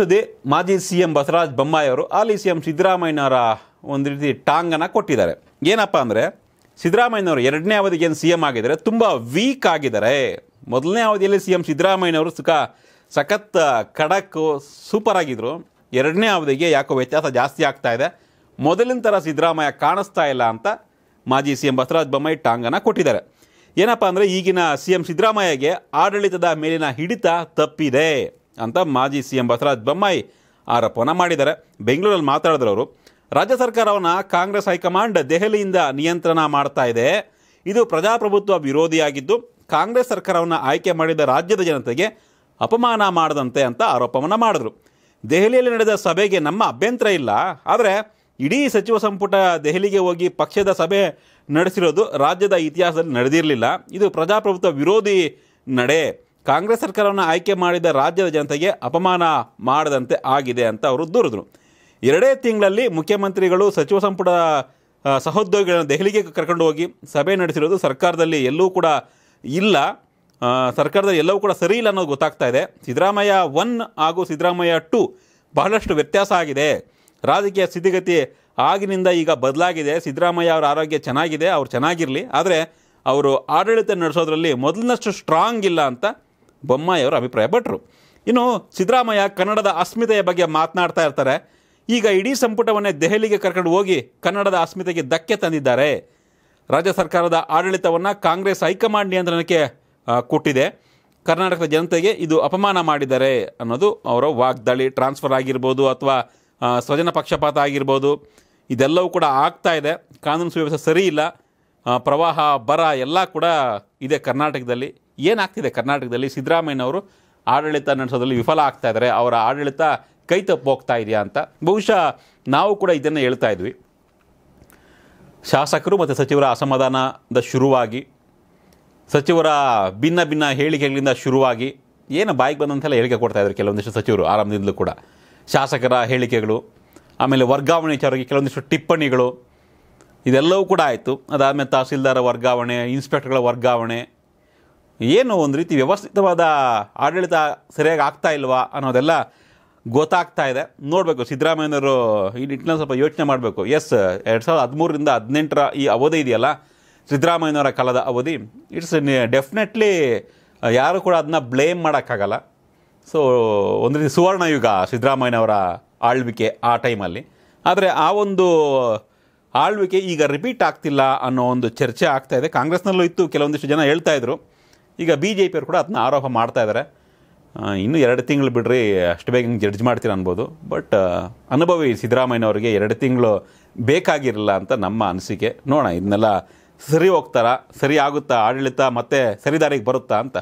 ಸುದ್ದಿ ಮಾಜಿ C M Basavaraj ಬೊಮ್ಮಾಯಿಯವರು ಆಲಿ ಸಿ ಎಂ ಸಿದ್ದರಾಮಯ್ಯನವರ ಒಂದು ರೀತಿ ಟಾಂಗನ್ನು ಕೊಟ್ಟಿದ್ದಾರೆ ಏನಪ್ಪ ಅಂದರೆ ಸಿದ್ದರಾಮಯ್ಯನವರು ಎರಡನೇ ಅವಧಿಗೆ ಏನು ಸಿ ಎಂ ಆಗಿದ್ದಾರೆ ತುಂಬ ವೀಕ್ ಆಗಿದ್ದಾರೆ ಮೊದಲನೇ ಅವಧಿಯಲ್ಲಿ ಸಿ ಎಂ ಸಿದ್ದರಾಮಯ್ಯನವರು ಸುಖ ಸಖತ್ ಖಡಕ್ ಸೂಪರ್ ಆಗಿದ್ದರು ಎರಡನೇ ಅವಧಿಗೆ ಯಾಕೋ ವ್ಯತ್ಯಾಸ ಜಾಸ್ತಿ ಆಗ್ತಾ ಇದೆ ಮೊದಲಿನ ಥರ ಸಿದ್ದರಾಮಯ್ಯ ಕಾಣಿಸ್ತಾ ಇಲ್ಲ ಅಂತ ಮಾಜಿ ಸಿ ಎಂ ಬಸವರಾಜ ಬೊಮ್ಮಾಯಿ ಟಾಂಗನ್ನು ಕೊಟ್ಟಿದ್ದಾರೆ ಏನಪ್ಪ ಅಂದರೆ ಈಗಿನ ಸಿ ಎಂ ಸಿದ್ದರಾಮಯ್ಯಗೆ ಆಡಳಿತದ ಮೇಲಿನ ಹಿಡಿತ ತಪ್ಪಿದೆ ಅಂತ ಮಾಜಿ ಸಿ ಎಂ ಬಸವರಾಜ ಬೊಮ್ಮಾಯಿ ಆರೋಪವನ್ನು ಮಾಡಿದ್ದಾರೆ ಬೆಂಗಳೂರಲ್ಲಿ ಮಾತಾಡಿದ್ರು ಅವರು ರಾಜ್ಯ ಸರ್ಕಾರವನ್ನು ಕಾಂಗ್ರೆಸ್ ಹೈಕಮಾಂಡ್ ದೆಹಲಿಯಿಂದ ನಿಯಂತ್ರಣ ಮಾಡ್ತಾ ಇದೆ ಇದು ಪ್ರಜಾಪ್ರಭುತ್ವ ವಿರೋಧಿಯಾಗಿದ್ದು ಕಾಂಗ್ರೆಸ್ ಸರ್ಕಾರವನ್ನು ಆಯ್ಕೆ ಮಾಡಿದ ರಾಜ್ಯದ ಜನತೆಗೆ ಅಪಮಾನ ಮಾಡದಂತೆ ಅಂತ ಆರೋಪವನ್ನು ಮಾಡಿದ್ರು ದೆಹಲಿಯಲ್ಲಿ ನಡೆದ ಸಭೆಗೆ ನಮ್ಮ ಅಭ್ಯಂತರ ಇಲ್ಲ ಆದರೆ ಇಡೀ ಸಚಿವ ಸಂಪುಟ ದೆಹಲಿಗೆ ಹೋಗಿ ಪಕ್ಷದ ಸಭೆ ನಡೆಸಿರೋದು ರಾಜ್ಯದ ಇತಿಹಾಸದಲ್ಲಿ ನಡೆದಿರಲಿಲ್ಲ ಇದು ಪ್ರಜಾಪ್ರಭುತ್ವ ವಿರೋಧಿ ನಡೆ ಕಾಂಗ್ರೆಸ್ ಸರ್ಕಾರವನ್ನು ಆಯ್ಕೆ ಮಾಡಿದ ರಾಜ್ಯದ ಜನತೆಗೆ ಅಪಮಾನ ಮಾಡದಂತೆ ಆಗಿದೆ ಅಂತ ಅವರು ದೂರಿದ್ರು ಎರಡೇ ತಿಂಗಳಲ್ಲಿ ಮುಖ್ಯಮಂತ್ರಿಗಳು ಸಚಿವ ಸಂಪುಟ ಸಹೋದ್ಯೋಗಿಗಳನ್ನು ದೆಹಲಿಗೆ ಕರ್ಕೊಂಡು ಹೋಗಿ ಸಭೆ ನಡೆಸಿರೋದು ಸರ್ಕಾರದಲ್ಲಿ ಎಲ್ಲೂ ಕೂಡ ಇಲ್ಲ ಸರ್ಕಾರದಲ್ಲಿ ಎಲ್ಲವೂ ಕೂಡ ಸರಿ ಇಲ್ಲ ಅನ್ನೋದು ಗೊತ್ತಾಗ್ತಾ ಇದೆ ಸಿದ್ದರಾಮಯ್ಯ ಒನ್ ಹಾಗೂ ಸಿದ್ದರಾಮಯ್ಯ ಟು ಬಹಳಷ್ಟು ವ್ಯತ್ಯಾಸ ಆಗಿದೆ ರಾಜಕೀಯ ಸ್ಥಿತಿಗತಿ ಆಗಿನಿಂದ ಈಗ ಬದಲಾಗಿದೆ ಸಿದ್ದರಾಮಯ್ಯ ಅವರ ಆರೋಗ್ಯ ಚೆನ್ನಾಗಿದೆ ಅವ್ರು ಚೆನ್ನಾಗಿರಲಿ ಆದರೆ ಅವರು ಆಡಳಿತ ನಡೆಸೋದ್ರಲ್ಲಿ ಮೊದಲಿನಷ್ಟು ಸ್ಟ್ರಾಂಗ್ ಇಲ್ಲ ಅಂತ ಬೊಮ್ಮಾಯಿಯವರು ಅಭಿಪ್ರಾಯಪಟ್ಟರು ಇನ್ನು ಸಿದ್ದರಾಮಯ್ಯ ಕನ್ನಡದ ಅಸ್ಮಿತೆಯ ಬಗ್ಗೆ ಮಾತನಾಡ್ತಾ ಇರ್ತಾರೆ ಈಗ ಇಡೀ ಸಂಪುಟವನ್ನೇ ದೆಹಲಿಗೆ ಕರ್ಕೊಂಡು ಹೋಗಿ ಕನ್ನಡದ ಅಸ್ಮಿತೆಗೆ ಧಕ್ಕೆ ತಂದಿದ್ದಾರೆ ರಾಜ್ಯ ಸರ್ಕಾರದ ಆಡಳಿತವನ್ನು ಕಾಂಗ್ರೆಸ್ ಹೈಕಮಾಂಡ್ ನಿಯಂತ್ರಣಕ್ಕೆ ಕೊಟ್ಟಿದೆ ಕರ್ನಾಟಕದ ಜನತೆಗೆ ಇದು ಅಪಮಾನ ಮಾಡಿದ್ದಾರೆ ಅನ್ನೋದು ಅವರ ವಾಗ್ದಾಳಿ ಟ್ರಾನ್ಸ್ಫರ್ ಆಗಿರ್ಬೋದು ಅಥವಾ ಸ್ವಜನ ಪಕ್ಷಪಾತ ಆಗಿರ್ಬೋದು ಇದೆಲ್ಲವೂ ಕೂಡ ಆಗ್ತಾ ಇದೆ ಕಾನೂನು ಸುವ್ಯವಸ್ಥೆ ಸರಿ ಇಲ್ಲ ಪ್ರವಾಹ ಬರ ಎಲ್ಲ ಕೂಡ ಇದೆ ಕರ್ನಾಟಕದಲ್ಲಿ ಏನಾಗ್ತಿದೆ ಕರ್ನಾಟಕದಲ್ಲಿ ಸಿದ್ದರಾಮಯ್ಯನವರು ಆಡಳಿತ ನಡೆಸೋದ್ರಲ್ಲಿ ವಿಫಲ ಆಗ್ತಾ ಇದ್ದಾರೆ ಅವರ ಆಡಳಿತ ಕೈ ತಪ್ಪು ಹೋಗ್ತಾ ಇದೆಯಾ ಅಂತ ಬಹುಶಃ ನಾವು ಕೂಡ ಇದನ್ನು ಹೇಳ್ತಾ ಇದ್ವಿ ಶಾಸಕರು ಮತ್ತು ಸಚಿವರ ಅಸಮಾಧಾನದ ಶುರುವಾಗಿ ಸಚಿವರ ಭಿನ್ನ ಭಿನ್ನ ಹೇಳಿಕೆಗಳಿಂದ ಶುರುವಾಗಿ ಏನು ಬಾಯಿಗೆ ಬಂದಂತೆಲ್ಲ ಹೇಳಿಕೆ ಕೊಡ್ತಾಯಿದ್ರು ಕೆಲವೊಂದಿಷ್ಟು ಸಚಿವರು ಆರಂಭದಿಂದಲೂ ಕೂಡ ಶಾಸಕರ ಹೇಳಿಕೆಗಳು ಆಮೇಲೆ ವರ್ಗಾವಣೆ ವಿಚಾರವಾಗಿ ಕೆಲವೊಂದಿಷ್ಟು ಟಿಪ್ಪಣಿಗಳು ಇದೆಲ್ಲವೂ ಕೂಡ ಆಯಿತು ಅದಾದಮೇಲೆ ತಹಸೀಲ್ದಾರ ವರ್ಗಾವಣೆ ಇನ್ಸ್ಪೆಕ್ಟರ್ಗಳ ವರ್ಗಾವಣೆ ಏನು ಒಂದು ರೀತಿ ವ್ಯವಸ್ಥಿತವಾದ ಆಡಳಿತ ಸರಿಯಾಗಿ ಆಗ್ತಾ ಇಲ್ವಾ ಅನ್ನೋದೆಲ್ಲ ಗೊತ್ತಾಗ್ತಾ ಇದೆ ನೋಡಬೇಕು ಸಿದ್ದರಾಮಯ್ಯನವರು ಈ ನಿಟ್ಟಿನಲ್ಲಿ ಸ್ವಲ್ಪ ಯೋಚನೆ ಮಾಡಬೇಕು ಎಸ್ ಎರಡು ಸಾವಿರದ ಹದಿಮೂರರಿಂದ ಹದಿನೆಂಟರ ಈ ಅವಧಿ ಇದೆಯಲ್ಲ ಸಿದ್ದರಾಮಯ್ಯನವರ ಕಾಲದ ಅವಧಿ ಇಟ್ಸ್ ಡೆಫಿನೆಟ್ಲಿ ಯಾರು ಕೂಡ ಅದನ್ನ ಬ್ಲೇಮ್ ಮಾಡೋಕ್ಕಾಗಲ್ಲ ಸೊ ಒಂದು ರೀತಿ ಸುವರ್ಣಯುಗ ಸಿದ್ದರಾಮಯ್ಯನವರ ಆಳ್ವಿಕೆ ಆ ಟೈಮಲ್ಲಿ ಆದರೆ ಆ ಒಂದು ಆಳ್ವಿಕೆ ಈಗ ರಿಪೀಟ್ ಆಗ್ತಿಲ್ಲ ಅನ್ನೋ ಒಂದು ಚರ್ಚೆ ಆಗ್ತಾ ಇದೆ ಕಾಂಗ್ರೆಸ್ನಲ್ಲೂ ಇತ್ತು ಕೆಲವೊಂದಿಷ್ಟು ಜನ ಹೇಳ್ತಾ ಇದ್ರು ಈಗ ಬಿ ಜೆ ಪಿಯವರು ಕೂಡ ಅದನ್ನ ಆರೋಪ ಮಾಡ್ತಾ ಇದ್ದಾರೆ ಇನ್ನೂ ಎರಡು ತಿಂಗಳು ಬಿಡ್ರಿ ಅಷ್ಟು ಬೇಗ ಜಡ್ಜ್ ಮಾಡ್ತೀರ ಅನ್ಬೋದು ಬಟ್ ಅನುಭವಿ ಸಿದ್ದರಾಮಯ್ಯವರಿಗೆ ಎರಡು ತಿಂಗಳು ಬೇಕಾಗಿರಲಿಲ್ಲ ಅಂತ ನಮ್ಮ ಅನಿಸಿಕೆ ನೋಡೋಣ ಇದನ್ನೆಲ್ಲ ಸರಿ ಹೋಗ್ತಾರಾ ಸರಿ ಆಗುತ್ತಾ ಆಡಳಿತ ಮತ್ತೆ ಸರಿದಾರಿಗೆ ಬರುತ್ತಾ ಅಂತ